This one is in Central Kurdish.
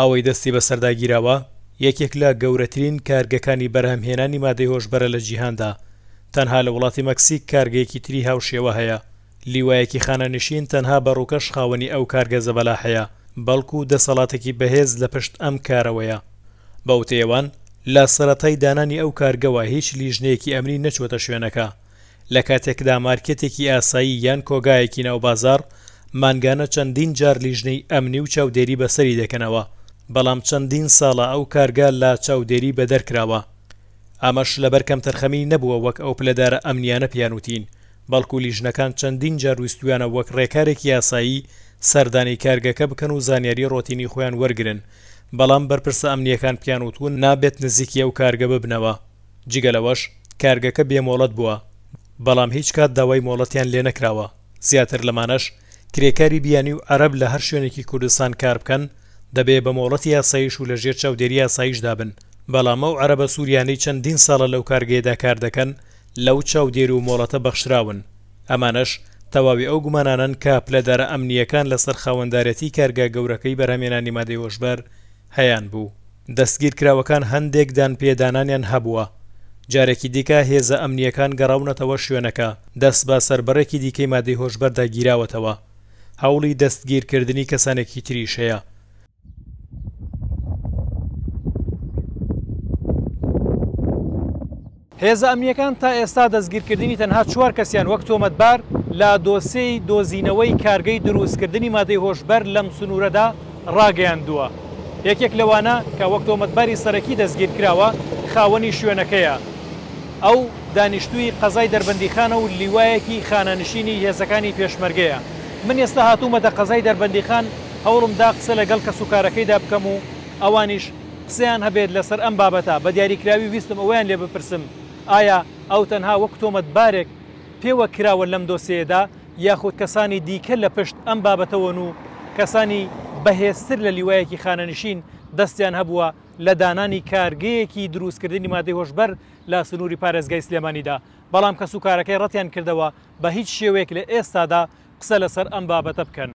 ئەوەی دەستی بە سەرداگیرەوە یەکێک لە گەورەترین کارگەکانی بەرهەمهێنانی مادەی هۆشببەرە لە جیهاندا تەنها لە وڵاتی مەکسیک کارگەیەکی تری هاوشێوە هەیە لیوایەکی خانەنشین تەنها بەڕووکەش خاوەنی ئەو کارگەزە بەلا هەیە بەڵکو دەسەڵاتێکی بەهێز لە پشت ئەم کارەوەیە بەوتێوان لە سەتای دانانی ئەو کارگەوە هیچ لیژنەیەکی ئەمری نەچوەتە شوێنەکە لە کاتێکدا مارکێتێکی ئاسایی یان کۆگایەکی ناو بازار مانگانە چەندین جار لیژنەی ئەمنی و چاودێری بەسەری دەکەنەوە بەڵام چەندین ساڵە ئەو کارگال لا چاودێری بە دەرکراوە ئامەش لەبەر کەم تەرخەمی نەبووە وەک ئەو پلەدارە ئەمنیانە پیانوتین بەڵکو لیژنەکان چەندین جارویستویانە وەک ڕێکارێکی یاسایی سەردانی کارگەکە بکەن و زانیاری ڕۆتینی خۆیان وەرگن بەڵام بەرپرسە ئەمنیەکان پیانوتون نابێت نزیکی ئەو کارگە ببنەوە جگەلەوەش کارگەکە بێمۆڵەت بووە بەڵام هیچ کات داوای مۆڵەتیان لێ نەکراوە زیاتر لەمانەش کرێکاری بیانی و عرب لە هەر شوێنێکی کوردستان کار بکەن دەبێ بە مۆڵەتی یاسایش و لە ژێر چاودێری یاسایشدا بن بەڵام ئەو عەرە بە سووریانەی چەندین ساڵە لەو کارگێدا کار دەکەن لەو چاودێر و مۆڵەتە بەخشراون ئەمانەش تەواوی ئەو گومانانن کە پلەدارە ئەمنیەکان لەسەر خاوەنددارەتی کارگا گەورەکەی بەرهمێنانی مادەی وەشبەر هەیان بوو دەستگیر کراوەکان هەندێکدان پێدانانیان هەبووە جارێکی دیکە هێزە ئەمنیەکان گەڕاونەتەوە شوێنەکە دەست بە سربەرێکی دیکەی مادەی هۆشبەردا گیراوەتەوە هەوڵی دەستگیرکردنی کەسانێکی تریشەیە هێز ئەمیەکان تا ئێستا دەستگیرکردنی تەنها چوار کەسیان وەک تۆمەتبار لا دۆسەی دۆزینەوەی کارگەی دروستکردنی مادەی هۆشبەر لەم سنوورەدا ڕاگەیاندووە. یەکێک لەوانە کە وەک تۆمەتباری سەرەکی دەستگیر کراوە خاوەنی شوێنەکەیە. ئەو دانیشتووی قەزای دەربندیخانە و لیوایەکی خانانشینی هێزەکانی پێشمەرگەیە. من ئێستا هاتوومەدە قەزای دەربندیخان هەوڵمدا قسە لەگەڵ کە سوکارەکەیدا بکەم و ئەوانیش قسەیان هەبێت لەسەر ئەم بابەتە بە دیاریکراوی ویستم ئەویان لێ بپرسم ئایا ئەو تەنها وەک تۆمەتبارێک پێوە کراوە لەم دۆسێدا یاخود کەسانی دیکە لە پشت ئەم بابەتەوەن و کەسانی بەهێستر لە لیوایەکی خانەنشین دەستیان هەبووە لە دانانی کارگەیەکی دروستکردنی مادەی هۆشببەر لا سنووری پارێزگای سلێمانیدا بەڵام کە سوکارەکەی ڕەتیان کردەوە بە هیچ شێوێک لە ئێستادا قسە لەسەر ئەم بابەتە بکەن